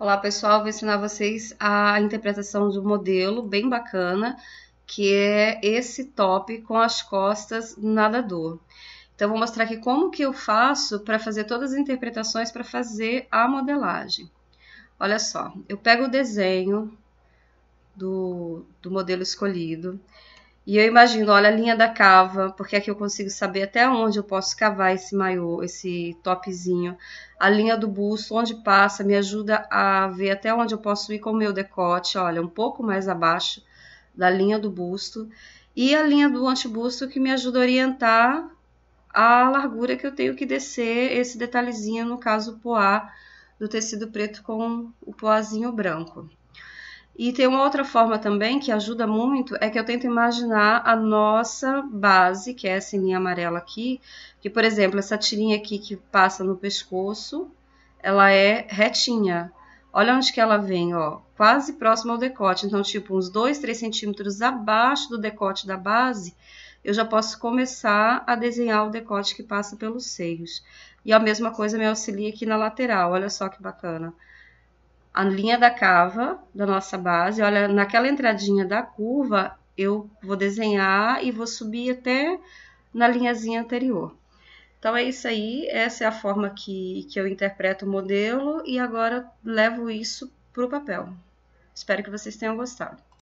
Olá pessoal, vou ensinar vocês a interpretação de um modelo bem bacana, que é esse top com as costas nadador. Então vou mostrar aqui como que eu faço para fazer todas as interpretações para fazer a modelagem. Olha só, eu pego o desenho do, do modelo escolhido, e eu imagino, olha a linha da cava, porque aqui eu consigo saber até onde eu posso cavar esse maiô, esse topzinho. A linha do busto, onde passa, me ajuda a ver até onde eu posso ir com o meu decote, olha, um pouco mais abaixo da linha do busto. E a linha do antebusto que me ajuda a orientar a largura que eu tenho que descer esse detalhezinho, no caso o poá do tecido preto com o poazinho branco. E tem uma outra forma também que ajuda muito, é que eu tento imaginar a nossa base, que é essa linha amarela aqui, que, por exemplo, essa tirinha aqui que passa no pescoço, ela é retinha. Olha onde que ela vem, ó, quase próxima ao decote. Então, tipo, uns 2, 3 centímetros abaixo do decote da base, eu já posso começar a desenhar o decote que passa pelos seios. E a mesma coisa me auxilia aqui na lateral, olha só que bacana a linha da cava da nossa base. Olha, naquela entradinha da curva, eu vou desenhar e vou subir até na linhazinha anterior. Então é isso aí, essa é a forma que, que eu interpreto o modelo e agora levo isso para o papel. Espero que vocês tenham gostado.